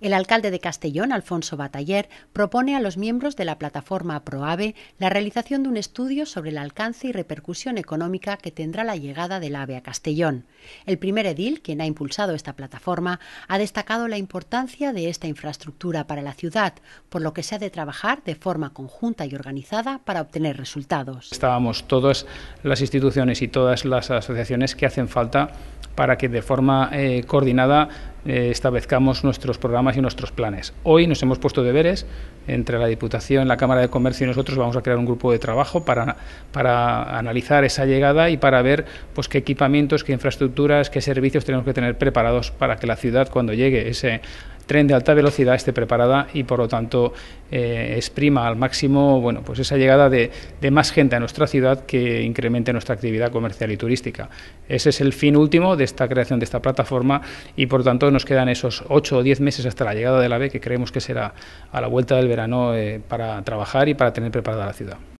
El alcalde de Castellón, Alfonso Bataller, propone a los miembros de la plataforma ProAve la realización de un estudio sobre el alcance y repercusión económica que tendrá la llegada del AVE a Castellón. El primer edil, quien ha impulsado esta plataforma, ha destacado la importancia de esta infraestructura para la ciudad, por lo que se ha de trabajar de forma conjunta y organizada para obtener resultados. Estábamos todas las instituciones y todas las asociaciones que hacen falta para que de forma eh, coordinada eh, establezcamos nuestros programas y nuestros planes. Hoy nos hemos puesto deberes entre la Diputación, la Cámara de Comercio y nosotros vamos a crear un grupo de trabajo para, para analizar esa llegada y para ver pues, qué equipamientos, qué infraestructuras, qué servicios tenemos que tener preparados para que la ciudad cuando llegue ese tren de alta velocidad esté preparada y por lo tanto eh, exprima al máximo bueno, pues esa llegada de, más gente a nuestra ciudad que incremente nuestra actividad comercial y turística. Ese es el fin último de esta creación de esta plataforma y por lo tanto nos quedan esos ocho o diez meses hasta la llegada la B que creemos que será a la vuelta del verano eh, para trabajar y para tener preparada la ciudad.